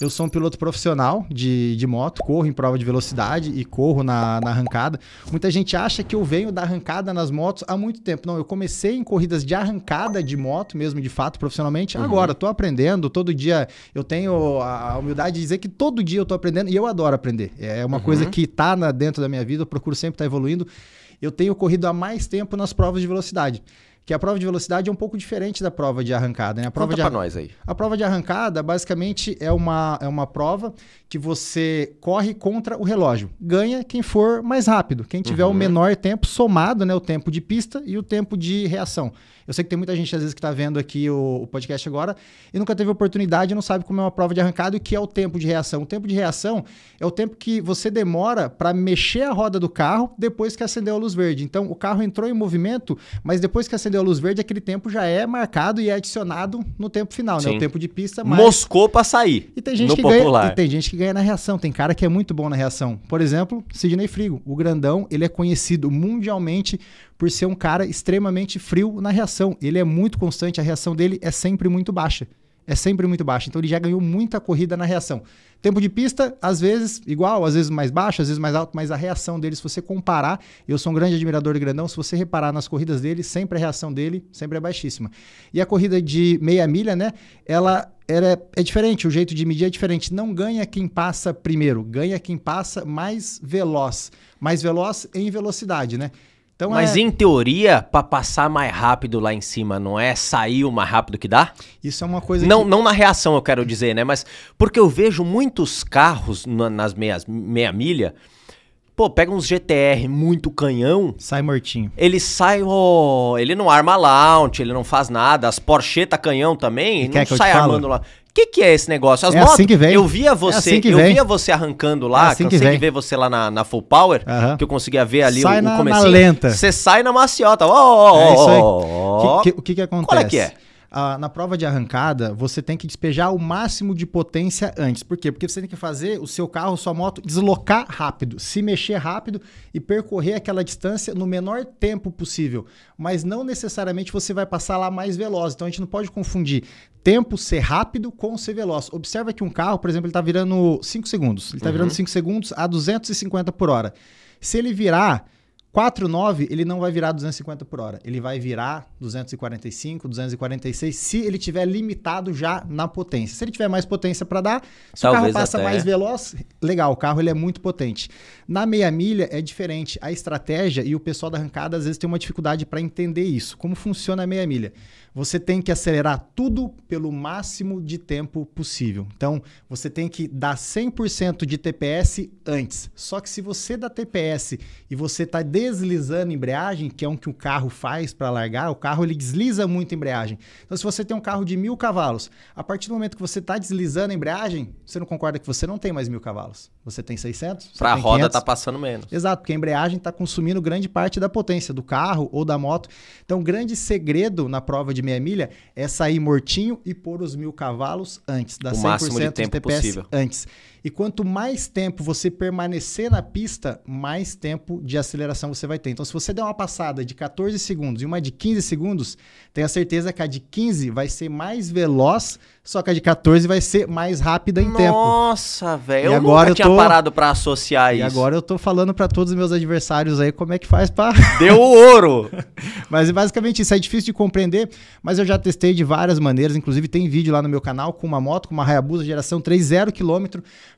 Eu sou um piloto profissional de, de moto, corro em prova de velocidade e corro na, na arrancada. Muita gente acha que eu venho da arrancada nas motos há muito tempo. Não, eu comecei em corridas de arrancada de moto mesmo, de fato, profissionalmente. Uhum. Agora, tô aprendendo, todo dia eu tenho a humildade de dizer que todo dia eu tô aprendendo e eu adoro aprender. É uma uhum. coisa que tá na, dentro da minha vida, eu procuro sempre estar tá evoluindo. Eu tenho corrido há mais tempo nas provas de velocidade que a prova de velocidade é um pouco diferente da prova de arrancada. Né? A prova Conta de arran... nós aí. A prova de arrancada, basicamente, é uma, é uma prova que você corre contra o relógio. Ganha quem for mais rápido, quem tiver uhum. o menor tempo somado, né? O tempo de pista e o tempo de reação. Eu sei que tem muita gente, às vezes, que está vendo aqui o, o, podcast agora e nunca teve oportunidade e não sabe como é uma prova de arrancada e o que é o tempo de reação. O tempo de reação é o tempo que você demora para mexer a roda do carro depois que acendeu a luz verde. Então, o carro entrou em movimento, mas depois que acendeu deu a luz verde, aquele tempo já é marcado e é adicionado no tempo final, Sim. né? O tempo de pista Moscou pra sair. E tem gente que popular. ganha. tem gente que ganha na reação. Tem cara que é muito bom na reação. Por exemplo, Sidney Frigo. O grandão, ele é conhecido mundialmente por ser um cara extremamente frio na reação. Ele é muito constante, a reação dele é sempre muito baixa é sempre muito baixa. Então ele já ganhou muita corrida na reação. Tempo de pista, às vezes igual, às vezes mais baixo, às vezes mais alto, mas a reação dele, se você comparar, eu sou um grande admirador de Grandão, se você reparar nas corridas dele, sempre a reação dele sempre é baixíssima. E a corrida de meia milha, né? Ela era, é diferente, o jeito de medir é diferente. Não ganha quem passa primeiro, ganha quem passa mais veloz. Mais veloz em velocidade, né? Então, Mas é... em teoria, para passar mais rápido lá em cima, não é sair o mais rápido que dá? Isso é uma coisa. Não, que... não na reação, eu quero dizer, né? Mas porque eu vejo muitos carros na, nas meias, meia milha. Pô, pega uns GTR muito canhão. Sai mortinho. Ele sai, ó. Oh, ele não arma launch, ele não faz nada. As Porsche tá canhão também, ele não sai armando falo? lá. O que, que é esse negócio? As é assim motos, assim que vem. Eu via você, é assim eu vem. via você arrancando lá, é assim que, que ver você lá na, na Full Power, que eu conseguia ver ali sai o, o começo. Sai na lenta. Você sai na maciota. Oh, oh, oh, é isso aí. O que, que, que, acontece? Qual é que é? na prova de arrancada, você tem que despejar o máximo de potência antes. Por quê? Porque você tem que fazer o seu carro, sua moto, deslocar rápido, se mexer rápido e percorrer aquela distância no menor tempo possível. Mas não necessariamente você vai passar lá mais veloz. Então a gente não pode confundir tempo ser rápido com ser veloz. Observa que um carro, por exemplo, ele está virando 5 segundos. Ele está uhum. virando 5 segundos a 250 por hora. Se ele virar 4,9 ele não vai virar 250 por hora, ele vai virar 245, 246, se ele tiver limitado já na potência. Se ele tiver mais potência para dar, se Talvez o carro passa até... mais veloz, legal, o carro ele é muito potente. Na meia milha é diferente, a estratégia e o pessoal da arrancada às vezes tem uma dificuldade para entender isso, como funciona a meia milha. Você tem que acelerar tudo pelo máximo de tempo possível. Então, você tem que dar 100% de TPS antes. Só que se você dá TPS e você está deslizando embreagem, que é um que o carro faz para largar, o carro ele desliza muito a embreagem. Então, se você tem um carro de mil cavalos, a partir do momento que você está deslizando a embreagem, você não concorda que você não tem mais mil cavalos. Você tem 600? Para a roda está passando menos. Exato, porque a embreagem está consumindo grande parte da potência do carro ou da moto. Então, o grande segredo na prova de meia milha é sair mortinho e pôr os mil cavalos antes, dar o máximo de, tempo TPS possível. antes. E quanto mais tempo você permanecer na pista, mais tempo de aceleração você vai ter. Então, se você der uma passada de 14 segundos e uma de 15 segundos, tenha certeza que a de 15 vai ser mais veloz, só que a de 14 vai ser mais rápida em Nossa, tempo. Nossa, velho. Eu agora eu tinha tô... parado para associar e isso. E agora eu tô falando para todos os meus adversários aí como é que faz para Deu o ouro. mas é basicamente isso é difícil de compreender, mas eu já testei de várias maneiras, inclusive tem vídeo lá no meu canal com uma moto, com uma Hayabusa geração zero km,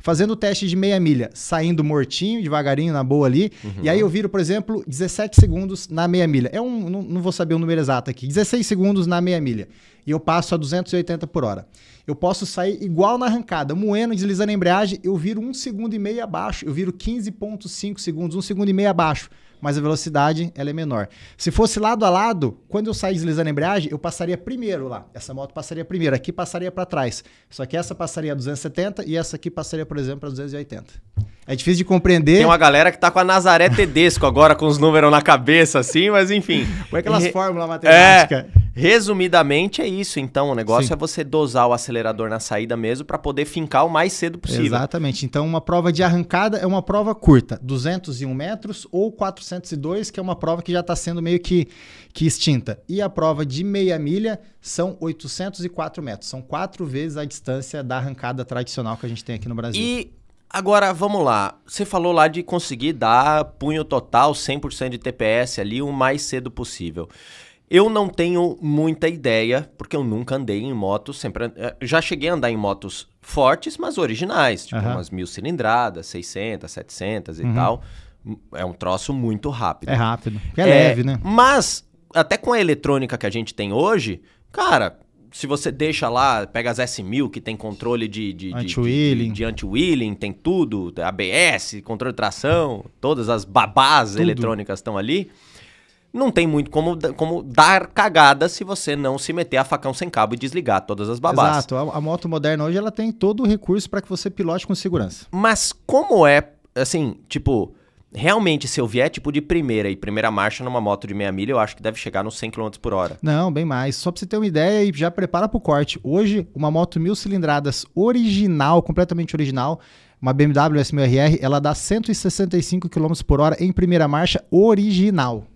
fazendo o teste de meia milha, saindo mortinho, devagarinho na boa ali. Uhum. E aí eu viro, por exemplo, exemplo, 17 segundos na meia milha. É um, não, não, vou saber o número exato aqui. 16 segundos na meia milha. E eu passo a 280 por hora. Eu posso sair igual na arrancada, moendo, deslizando a embreagem, eu viro um segundo e meio abaixo. Eu viro 15.5 segundos, um segundo e meio abaixo. Mas a velocidade ela é menor. Se fosse lado a lado, quando eu sair deslizando a embreagem, eu passaria primeiro lá. Essa moto passaria primeiro, aqui passaria para trás. Só que essa passaria a 270 e essa aqui passaria, por exemplo, a 280. É difícil de compreender. Tem uma galera que tá com a Nazaré Tedesco agora, com os números na cabeça, assim, mas enfim. Como é aquelas Re... fórmulas matemáticas? É, resumidamente é isso, então. O negócio Sim. é você dosar o acelerador na saída mesmo para poder fincar o mais cedo possível. Exatamente. Então, uma prova de arrancada é uma prova curta, 201 metros ou 402, que é uma prova que já está sendo meio que, que extinta. E a prova de meia milha são 804 metros. São quatro vezes a distância da arrancada tradicional que a gente tem aqui no Brasil. E Agora, vamos lá. Você falou lá de conseguir dar punho total, 100% de TPS ali, o mais cedo possível. Eu não tenho muita ideia, porque eu nunca andei em motos, sempre eh, já cheguei a andar em motos fortes, mas originais, tipo uhum. umas mil cilindradas, 600, 700 e uhum. tal. É um troço muito rápido. É rápido. É, é leve, né? Mas até com a eletrônica que a gente tem hoje, cara, se você deixa lá, pega as S1000 que tem controle de... de anti-wheeling. De, de anti tem tudo, ABS, controle de tração, todas as babás tudo. eletrônicas estão ali. Não tem muito como, como dar cagada se você não se meter a facão sem cabo e desligar todas as babás. Exato. A, a moto moderna hoje ela tem todo o recurso para que você pilote com segurança. Mas como é, assim, tipo Realmente, se eu vier tipo de primeira e primeira marcha numa moto de meia milha, eu acho que deve chegar nos 100 km por hora. Não, bem mais. Só pra você ter uma ideia e já prepara pro corte. Hoje, uma moto mil cilindradas original, completamente original, uma BMW S1000RR, ela dá 165 km por hora em primeira marcha original.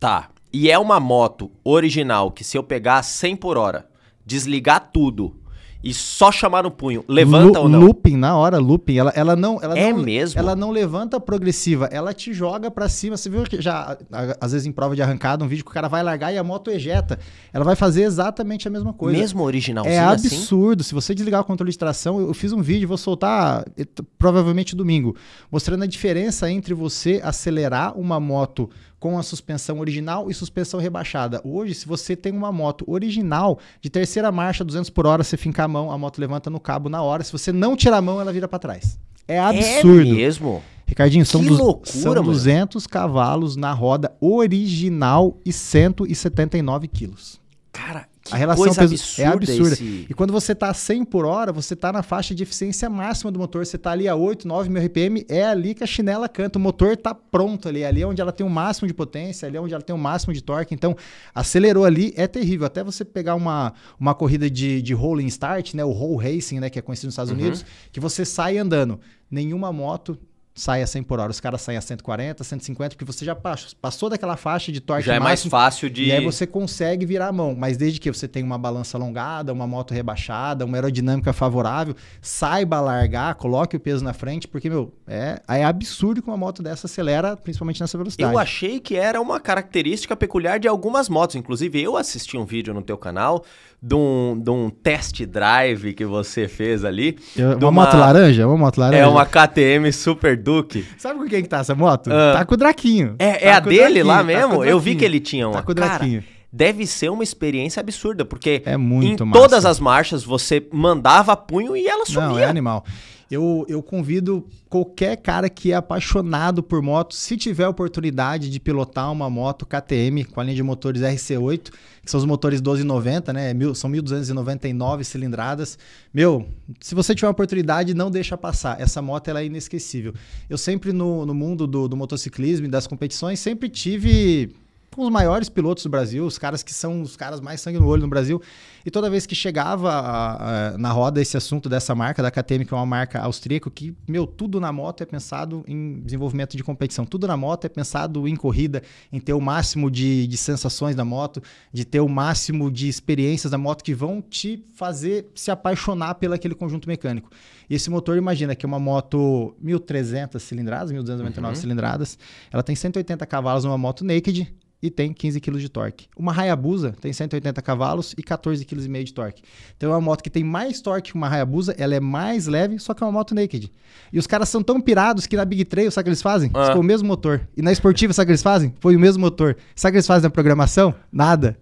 Tá. E é uma moto original que se eu pegar 100 por hora, desligar tudo, e só chamar o punho. Levanta Lu, ou não? Looping, na hora, looping. Ela, ela não. Ela é não, mesmo? Ela não levanta progressiva, ela te joga para cima. Você viu que já, às vezes, em prova de arrancada, um vídeo que o cara vai largar e a moto ejeta. Ela vai fazer exatamente a mesma coisa. Mesmo original, É assim? absurdo. Assim? Se você desligar o controle de tração, eu fiz um vídeo, vou soltar eh, provavelmente domingo, mostrando a diferença entre você acelerar uma moto com a suspensão original e suspensão rebaixada. Hoje, se você tem uma moto original de terceira marcha, 200 por hora, você finca a mão, a moto levanta no cabo na hora. Se você não tirar a mão, ela vira para trás. É, é absurdo. É mesmo? Ricardinho, são, du loucura, são 200 mano. cavalos na roda original e 179 quilos. Cara, a relação coisa é absurda é absurda. Esse... E quando você está a 100 por hora, você está na faixa de eficiência máxima do motor. Você está ali a 8, 9 mil RPM, é ali que a chinela canta. O motor está pronto ali. Ali é onde ela tem o máximo de potência, ali é onde ela tem o máximo de torque. Então, acelerou ali, é terrível. Até você pegar uma, uma corrida de, de rolling start, né? o roll racing, né? que é conhecido nos Estados uhum. Unidos, que você sai andando. Nenhuma moto, sai a 100 por hora, os caras saem a 140, 150, porque você já passou daquela faixa de torque Já é mais fácil de... E aí você consegue virar a mão, mas desde que você tenha uma balança alongada, uma moto rebaixada, uma aerodinâmica favorável, saiba largar, coloque o peso na frente, porque, meu, é, é absurdo que uma moto dessa acelera, principalmente nessa velocidade. Eu achei que era uma característica peculiar de algumas motos, inclusive eu assisti um vídeo no teu canal de um, de um test drive que você fez ali. Eu, uma, uma moto laranja? Uma moto laranja? É uma KTM Super Duque. Sabe com quem que tá essa moto? Uh, tá com o Draquinho. É, é tá é a dele Draquinho, lá tá mesmo? Tá eu vi que ele tinha uma. Tá com o Draquinho. Cara, deve ser uma experiência absurda, porque é muito em massa. todas as marchas você mandava punho e ela sumia. Não, é animal. Eu, eu convido qualquer cara que é apaixonado por moto, se tiver oportunidade de pilotar uma moto KTM com a linha de motores RC8, que são os motores 1290, né? É mil, são 1299 cilindradas. Meu, se você tiver oportunidade, não deixa passar. Essa moto ela é inesquecível. Eu sempre, no, no mundo do, do motociclismo e das competições, sempre tive com tipo, os maiores pilotos do Brasil, os caras que são os caras mais sangue no olho no Brasil. E toda vez que chegava a, a, na roda esse assunto dessa marca, da KTM, que é uma marca austríaca, que, meu, tudo na moto é pensado em desenvolvimento de competição, tudo na moto é pensado em corrida, em ter o máximo de, de sensações da moto, de ter o máximo de experiências da moto que vão te fazer se apaixonar pelo aquele conjunto mecânico. E esse motor, imagina que é uma moto 1300 cilindradas, 1299 uhum. cilindradas, ela tem 180 cavalos numa moto naked, e tem 15 kg de torque. Uma Hayabusa tem 180 cavalos e 14,5 kg de torque. Então é uma moto que tem mais torque que uma Hayabusa, ela é mais leve, só que é uma moto naked. E os caras são tão pirados que na Big Trail, sabe o que eles fazem? Ah. Foi o mesmo motor. E na esportiva, sabe o que eles fazem? Foi o mesmo motor. Sabe o que eles fazem na programação? Nada.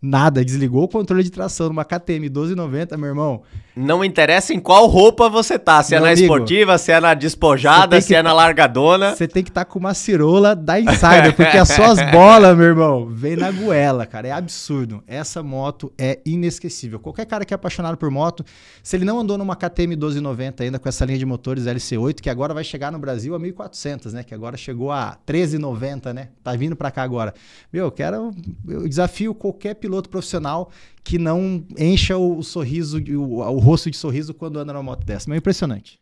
Nada. Desligou o controle de tração numa KTM 1290, meu irmão. Não interessa em qual roupa você tá, se é Meu é na amigo, esportiva, se é na despojada, se é na largadona. Você tem que estar tá com uma cirola da Insider, porque é as suas bolas, meu irmão, vem na goela, cara. É absurdo. Essa moto é inesquecível. Qualquer cara que é apaixonado por moto, se ele não andou numa KTM 1290 ainda com essa linha de motores LC8, que agora vai chegar no Brasil a 1400, né? Que agora chegou a 1390, né? Tá vindo para cá agora. Meu, eu quero. Eu desafio qualquer piloto profissional que não encha o, o sorriso, o, o rosto de sorriso quando anda numa moto dessa. É impressionante.